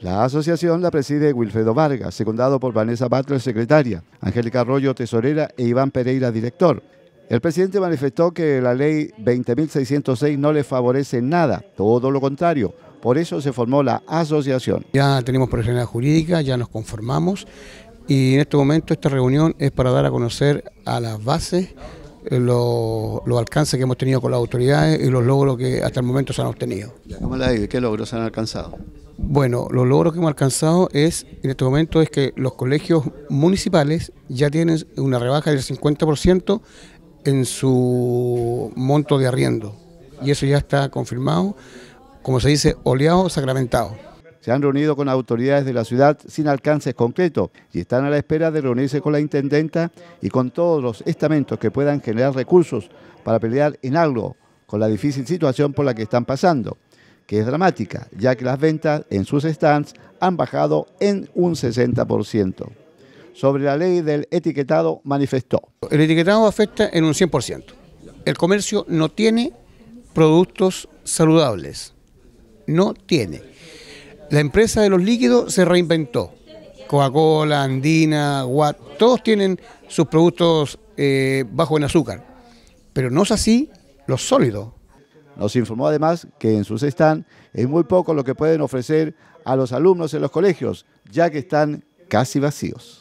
La asociación la preside Wilfredo Vargas, secundado por Vanessa Butler, secretaria, Angélica Arroyo, tesorera e Iván Pereira, director. El presidente manifestó que la ley 20.606 no le favorece nada, todo lo contrario. Por eso se formó la asociación. Ya tenemos personalidad jurídica, ya nos conformamos y en este momento esta reunión es para dar a conocer a las bases eh, los, alcances que hemos tenido con las autoridades y los logros que hasta el momento se han obtenido. ¿Cómo la ¿Qué logros se han alcanzado? Bueno, los logros que hemos alcanzado es, en este momento, es que los colegios municipales ya tienen una rebaja del 50% en su monto de arriendo. Y eso ya está confirmado, como se dice, oleado, sacramentado. Se han reunido con autoridades de la ciudad sin alcances concretos y están a la espera de reunirse con la intendenta y con todos los estamentos que puedan generar recursos para pelear en algo con la difícil situación por la que están pasando que es dramática, ya que las ventas en sus stands han bajado en un 60%. Sobre la ley del etiquetado manifestó. El etiquetado afecta en un 100%. El comercio no tiene productos saludables. No tiene. La empresa de los líquidos se reinventó. Coca-Cola, Andina, Watt, todos tienen sus productos eh, bajo en azúcar. Pero no es así los sólidos nos informó además que en sus stand es muy poco lo que pueden ofrecer a los alumnos en los colegios, ya que están casi vacíos.